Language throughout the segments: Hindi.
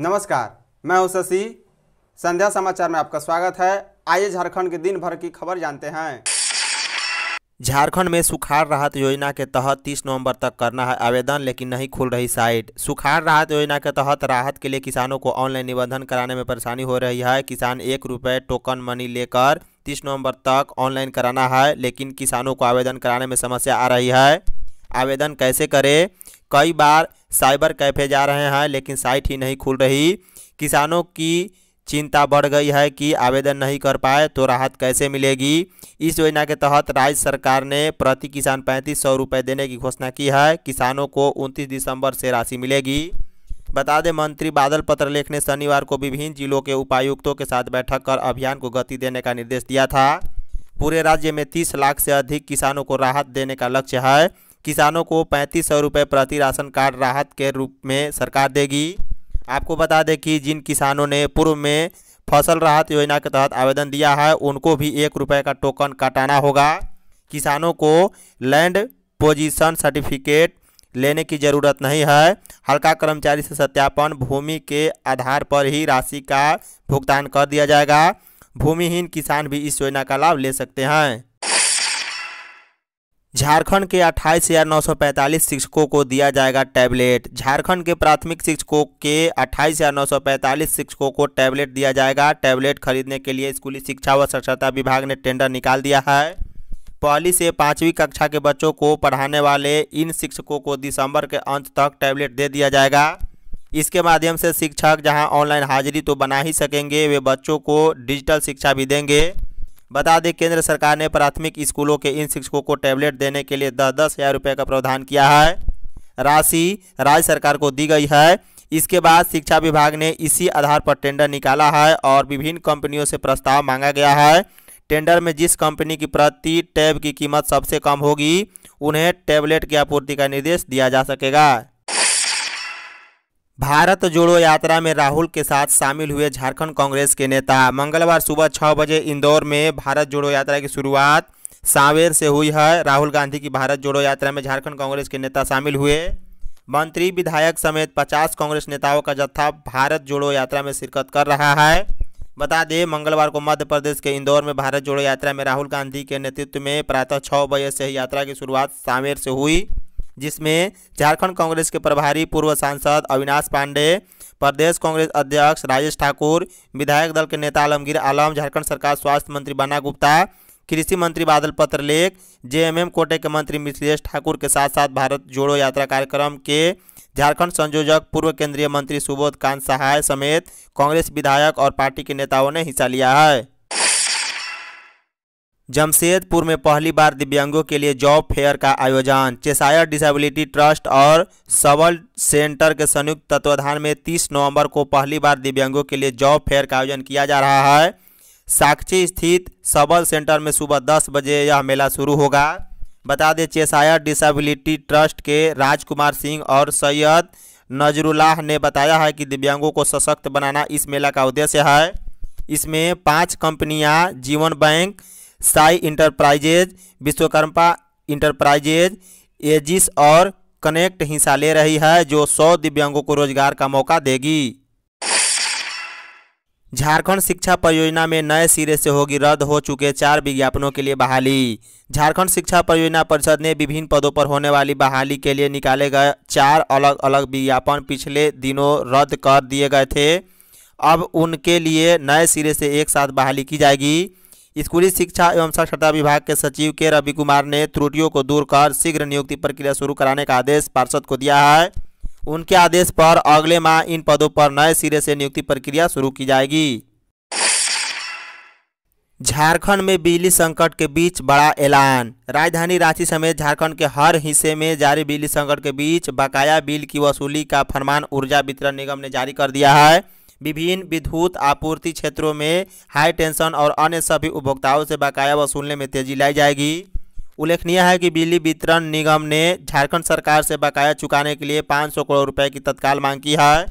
नमस्कार मैं हूं शशि संध्या समाचार में आपका स्वागत है आइए झारखंड के दिन भर की खबर जानते हैं झारखंड में सुखाड़ राहत योजना के तहत 30 नवंबर तक करना है आवेदन लेकिन नहीं खुल रही साइट सुखाड़ राहत योजना के तहत राहत के लिए किसानों को ऑनलाइन निबंधन कराने में परेशानी हो रही है किसान एक रुपये टोकन मनी लेकर तीस नवंबर तक ऑनलाइन कराना है लेकिन किसानों को आवेदन कराने में समस्या आ रही है आवेदन कैसे करें कई बार साइबर कैफे जा रहे हैं लेकिन साइट ही नहीं खुल रही किसानों की चिंता बढ़ गई है कि आवेदन नहीं कर पाए तो राहत कैसे मिलेगी इस योजना के तहत राज्य सरकार ने प्रति किसान पैंतीस सौ रुपये देने की घोषणा की है किसानों को उनतीस दिसंबर से राशि मिलेगी बता दें मंत्री बादल पत्रलेख ने शनिवार को विभिन्न जिलों के उपायुक्तों के साथ बैठक कर अभियान को गति देने का निर्देश दिया था पूरे राज्य में तीस लाख से अधिक किसानों को राहत देने का लक्ष्य है किसानों को पैंतीस सौ रुपये प्रति राशन कार्ड राहत के रूप में सरकार देगी आपको बता दें कि जिन किसानों ने पूर्व में फसल राहत योजना के तहत आवेदन दिया है उनको भी एक रुपये का टोकन कटाना होगा किसानों को लैंड पोजीशन सर्टिफिकेट लेने की जरूरत नहीं है हल्का कर्मचारी से सत्यापन भूमि के आधार पर ही राशि का भुगतान कर दिया जाएगा भूमिहीन किसान भी इस योजना का लाभ ले सकते हैं झारखंड के अट्ठाईस हज़ार नौ सौ पैंतालीस शिक्षकों को दिया जाएगा टैबलेट झारखंड के प्राथमिक शिक्षकों के अट्ठाईस हज़ार नौ सौ पैंतालीस शिक्षकों को टैबलेट दिया जाएगा टैबलेट खरीदने के लिए स्कूली शिक्षा व साक्षरता विभाग ने टेंडर निकाल दिया है पहली से पाँचवीं कक्षा के बच्चों को पढ़ाने वाले इन शिक्षकों को दिसंबर के अंत तक टैबलेट दे दिया जाएगा इसके माध्यम से शिक्षक जहां ऑनलाइन हाजिरी तो बना ही सकेंगे वे बच्चों को डिजिटल शिक्षा भी देंगे बता दें केंद्र सरकार ने प्राथमिक स्कूलों के इन शिक्षकों को टैबलेट देने के लिए दस दस हज़ार रुपये का प्रावधान किया है राशि राज्य सरकार को दी गई है इसके बाद शिक्षा विभाग ने इसी आधार पर टेंडर निकाला है और विभिन्न कंपनियों से प्रस्ताव मांगा गया है टेंडर में जिस कंपनी की प्रति टैब की कीमत सबसे कम होगी उन्हें टैबलेट की आपूर्ति का निर्देश दिया जा सकेगा भारत जोड़ो यात्रा में राहुल के साथ शामिल हुए झारखंड कांग्रेस के नेता मंगलवार सुबह छः बजे इंदौर में भारत जोड़ो यात्रा की शुरुआत सांवेर से हुई है राहुल गांधी की भारत जोड़ो यात्रा में झारखंड कांग्रेस के नेता शामिल हुए मंत्री विधायक समेत 50 कांग्रेस नेताओं का जत्था भारत जोड़ो यात्रा में शिरकत कर रहा है बता दें मंगलवार को मध्य प्रदेश के इंदौर में भारत जोड़ो यात्रा में राहुल गांधी के नेतृत्व में प्रातः छः बजे से यात्रा की शुरुआत सांवेर से हुई जिसमें झारखंड कांग्रेस के प्रभारी पूर्व सांसद अविनाश पांडे प्रदेश कांग्रेस अध्यक्ष राजेश ठाकुर विधायक दल के नेता आलमगीर आलम झारखंड सरकार स्वास्थ्य मंत्री बना गुप्ता कृषि मंत्री बादल पत्रलेख जेएमएम कोटे के मंत्री मिथिलेश ठाकुर के साथ साथ भारत जोड़ो यात्रा कार्यक्रम के झारखंड संयोजक पूर्व केंद्रीय मंत्री सुबोध कांत सहाय समेत कांग्रेस विधायक और पार्टी के नेताओं ने हिस्सा लिया है जमशेदपुर में पहली बार दिव्यांगों के लिए जॉब फेयर का आयोजन चेसायर डिसेबिलिटी ट्रस्ट और सबल सेंटर के संयुक्त तत्वाधान में 30 नवंबर को पहली बार दिव्यांगों के लिए जॉब फेयर का आयोजन किया जा रहा है साक्षी स्थित सबल सेंटर में सुबह 10 बजे यह मेला शुरू होगा बता दें चेसायर डिसेबिलिटी ट्रस्ट के राजकुमार सिंह और सैयद नजरुल्लाह ने बताया है कि दिव्यांगों को सशक्त बनाना इस मेला का उद्देश्य है इसमें पांच कंपनियां Jeevan bank Sai enterprises Vishwakarma enterprises Aegis और कनेक्ट हिस्सा ले रही है जो सौ दिव्यांगों को रोजगार का मौका देगी झारखंड शिक्षा परियोजना में नए सिरे से होगी रद्द हो चुके चार विज्ञापनों के लिए बहाली झारखंड शिक्षा परियोजना परिषद ने विभिन्न पदों पर होने वाली बहाली के लिए निकाले गए चार अलग अलग विज्ञापन पिछले दिनों रद्द कर दिए गए थे अब उनके लिए नए सिरे से एक साथ बहाली की जाएगी स्कूली शिक्षा एवं साक्षरता विभाग के सचिव के रवि कुमार ने त्रुटियों को दूर कर शीघ्र नियुक्ति प्रक्रिया शुरू कराने का आदेश पार्षद को दिया है उनके आदेश पर अगले माह इन पदों पर नए सिरे से नियुक्ति प्रक्रिया शुरू की जाएगी झारखंड में बिजली संकट के बीच बड़ा ऐलान राजधानी रांची समेत झारखंड के हर हिस्से में जारी बिजली संकट के बीच बकाया बिल की वसूली का फरमान ऊर्जा वितरण निगम ने जारी कर दिया है विभिन्न विद्युत आपूर्ति क्षेत्रों में हाई टेंशन और अन्य सभी उपभोक्ताओं से बकाया वसूलने में तेजी लाई जाएगी उल्लेखनीय है कि बिजली वितरण निगम ने झारखंड सरकार से बकाया चुकाने के लिए 500 करोड़ रुपए की तत्काल मांग की है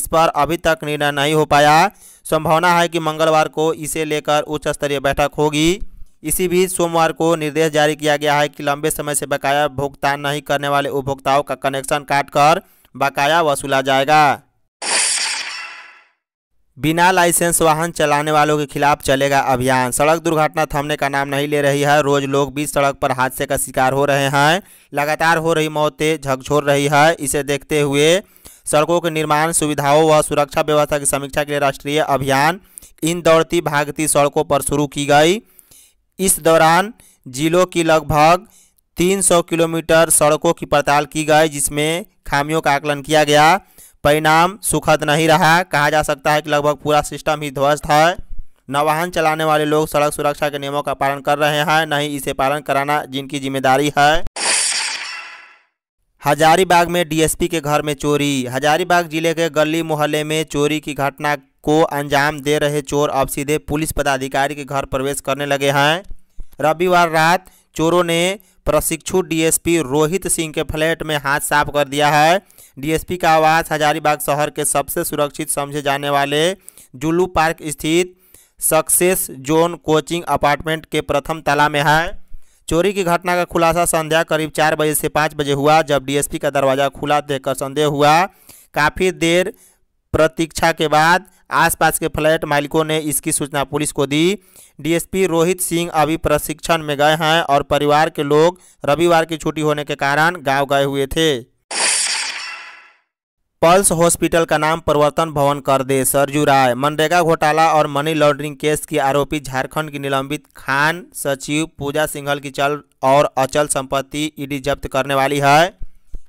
इस पर अभी तक निर्णय नहीं हो पाया संभावना है कि मंगलवार को इसे लेकर उच्च स्तरीय बैठक होगी इसी बीच सोमवार को निर्देश जारी किया गया है कि लंबे समय से बकाया भुगतान नहीं करने वाले उपभोक्ताओं का कनेक्शन काटकर बकाया वसूला जाएगा बिना लाइसेंस वाहन चलाने वालों के खिलाफ चलेगा अभियान सड़क दुर्घटना थमने का नाम नहीं ले रही है रोज लोग भी सड़क पर हादसे का शिकार हो रहे हैं लगातार हो रही मौतें झकझोर रही है इसे देखते हुए सड़कों के निर्माण सुविधाओं व सुरक्षा व्यवस्था की समीक्षा के लिए राष्ट्रीय अभियान इन दौड़ती भागती सड़कों पर शुरू की गई इस दौरान जिलों की लगभग 300 किलोमीटर सड़कों की पड़ताल की गई जिसमें खामियों का आकलन किया गया परिणाम सुखद नहीं रहा कहा जा सकता है कि लगभग पूरा सिस्टम ही ध्वस्त है न वाहन चलाने वाले लोग सड़क सुरक्षा के नियमों का पालन कर रहे हैं न ही इसे पालन कराना जिनकी जिम्मेदारी है हजारीबाग में डीएसपी के घर में चोरी हजारीबाग जिले के गली मोहल्ले में चोरी की घटना को अंजाम दे रहे चोर अब सीधे पुलिस पदाधिकारी के घर प्रवेश करने लगे हैं रविवार रात चोरों ने प्रशिक्षु डीएसपी रोहित सिंह के फ्लैट में हाथ साफ कर दिया है डीएसपी का आवास हजारीबाग शहर के सबसे सुरक्षित समझे जाने वाले जुलू पार्क स्थित सक्सेस जोन कोचिंग अपार्टमेंट के प्रथम तला में है चोरी की घटना का खुलासा संध्या करीब चार बजे से पाँच बजे हुआ जब डीएसपी का दरवाज़ा खुला देखकर संदेह हुआ काफ़ी देर प्रतीक्षा के बाद आसपास के फ्लैट मालिकों ने इसकी सूचना पुलिस को दी डीएसपी रोहित सिंह अभी प्रशिक्षण में गए हैं और परिवार के लोग रविवार की छुट्टी होने के कारण गाँव गए हुए थे पल्स हॉस्पिटल का नाम परिवर्तन भवन कर दे सरजू राय मनरेगा घोटाला और मनी लॉन्ड्रिंग केस की आरोपी झारखंड की निलंबित खान सचिव पूजा सिंघल की चल और अचल संपत्ति ईडी जब्त करने वाली है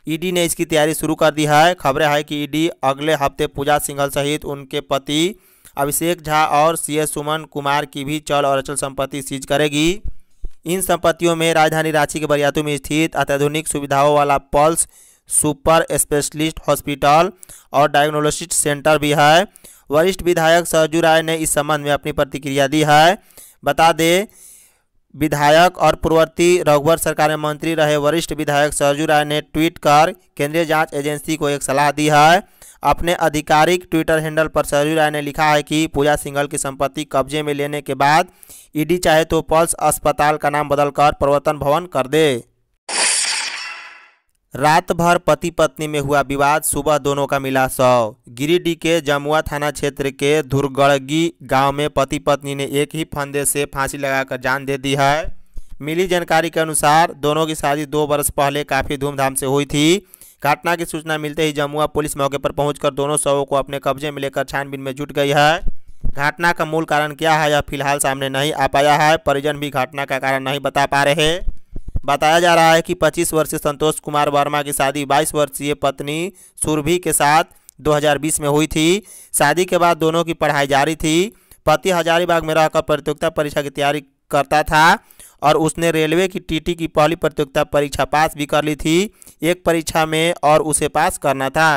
ईडी ने इसकी तैयारी शुरू कर दी है खबरें है कि ईडी अगले हफ्ते पूजा सिंघल सहित उनके पति अभिषेक झा और सीएस सुमन कुमार की भी चल और अचल संपत्ति सीज करेगी इन संपत्तियों में राजधानी रांची के बरियातू में स्थित अत्याधुनिक सुविधाओं वाला पल्स सुपर स्पेशलिस्ट हॉस्पिटल और डायग्नोलिस्ट सेंटर भी है वरिष्ठ विधायक सरजू राय ने इस संबंध में अपनी प्रतिक्रिया दी है बता दें विधायक और पूर्ववर्ती रघुवर सरकार में मंत्री रहे वरिष्ठ विधायक सरजू राय ने ट्वीट कर केंद्रीय जांच एजेंसी को एक सलाह दी है अपने आधिकारिक ट्विटर हैंडल पर सरजू राय ने लिखा है कि पूजा सिंघल की संपत्ति कब्जे में लेने के बाद ईडी चाहे तो पल्स अस्पताल का नाम बदलकर प्रवर्तन भवन कर दे रात भर पति पत्नी में हुआ विवाद सुबह दोनों का मिला शव गिरिडीह के जमुआ थाना क्षेत्र के धुरगड़गी गांव में पति पत्नी ने एक ही फंदे से फांसी लगाकर जान दे दी है मिली जानकारी के अनुसार दोनों की शादी दो वर्ष पहले काफ़ी धूमधाम से हुई थी घटना की सूचना मिलते ही जमुआ पुलिस मौके पर पहुंचकर दोनों शवों को अपने कब्जे में लेकर छानबीन में जुट गई है घटना का मूल कारण क्या है यह फिलहाल सामने नहीं आ पाया है परिजन भी घटना का कारण नहीं बता पा रहे बताया जा रहा है कि 25 वर्षीय संतोष कुमार वर्मा की शादी 22 वर्षीय पत्नी सुरभि के साथ 2020 में हुई थी शादी के बाद दोनों की पढ़ाई जारी थी पति हजारीबाग में रहकर प्रतियोगिता परीक्षा की तैयारी करता था और उसने रेलवे की टीटी की पहली प्रतियोगिता परीक्षा पास भी कर ली थी एक परीक्षा में और उसे पास करना था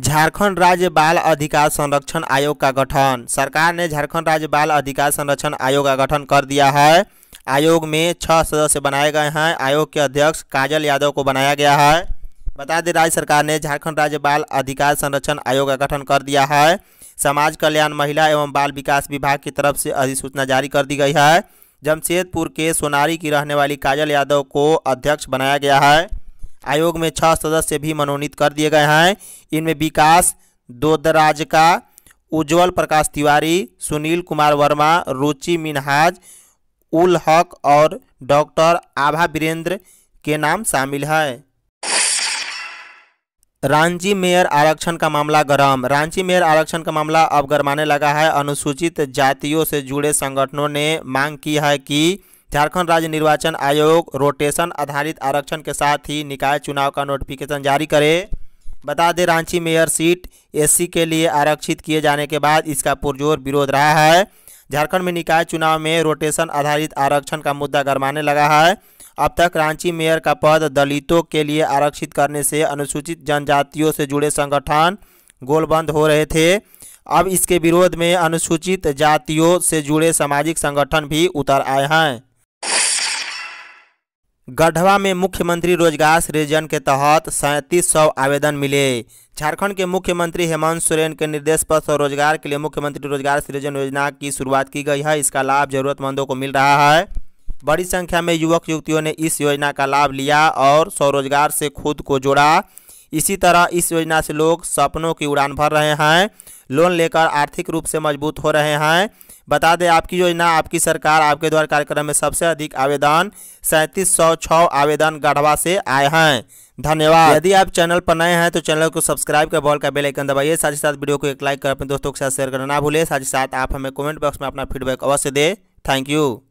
झारखंड राज्य बाल अधिकार संरक्षण आयोग का गठन सरकार ने झारखंड राज्य बाल अधिकार संरक्षण आयोग का गठन कर दिया है आयोग में छः सदस्य बनाए गए हैं आयोग के अध्यक्ष काजल यादव को बनाया गया है बता दें राज्य सरकार ने झारखंड राज्य बाल अधिकार संरक्षण आयोग का गठन कर दिया है समाज कल्याण महिला एवं बाल विकास विभाग की तरफ से अधिसूचना जारी कर दी गई है जमशेदपुर के सोनारी की रहने वाली काजल यादव को अध्यक्ष बनाया गया है आयोग में छह सदस्य भी मनोनीत कर दिए गए हैं इनमें विकास दोदराज का उज्जवल प्रकाश तिवारी सुनील कुमार वर्मा रुचि मिनहाज उल हक और डॉक्टर आभा वीरेंद्र के नाम शामिल है रांची मेयर आरक्षण का मामला गरम रांची मेयर आरक्षण का मामला अब गरमाने लगा है अनुसूचित जातियों से जुड़े संगठनों ने मांग की है कि झारखंड राज्य निर्वाचन आयोग रोटेशन आधारित आरक्षण के साथ ही निकाय चुनाव का नोटिफिकेशन जारी करे बता दें रांची मेयर सीट एससी के लिए आरक्षित किए जाने के बाद इसका पुरजोर विरोध रहा है झारखंड में निकाय चुनाव में रोटेशन आधारित आरक्षण का मुद्दा गरमाने लगा है अब तक रांची मेयर का पद दलितों के लिए आरक्षित करने से अनुसूचित जनजातियों से जुड़े संगठन गोलबंद हो रहे थे अब इसके विरोध में अनुसूचित जातियों से जुड़े सामाजिक संगठन भी उतर आए हैं गढ़वा में मुख्यमंत्री रोजगार सृजन के तहत सैंतीस सौ आवेदन मिले झारखंड के मुख्यमंत्री हेमंत सोरेन के निर्देश पर स्वरोजगार के लिए मुख्यमंत्री रोजगार सृजन योजना की शुरुआत की गई है इसका लाभ जरूरतमंदों को मिल रहा है बड़ी संख्या में युवक युवतियों ने इस योजना का लाभ लिया और स्वरोजगार से खुद को जोड़ा इसी तरह इस योजना से लोग सपनों की उड़ान भर रहे हैं लोन लेकर आर्थिक रूप से मजबूत हो रहे हैं बता दें आपकी योजना आपकी सरकार आपके द्वारा कार्यक्रम में सबसे अधिक आवेदन सैंतीस सौ छः आवेदन गढ़वा से आए हैं धन्यवाद यदि आप चैनल पर नए हैं तो चैनल को सब्सक्राइब कर बॉल का बेल आइकन दबाइए साथ ही साथ वीडियो को एक लाइक कर अपने दोस्तों के साथ शेयर करना ना भूलें साथ ही साथ आप हमें कमेंट बॉक्स में अपना फीडबैक अवश्य दें थैंक यू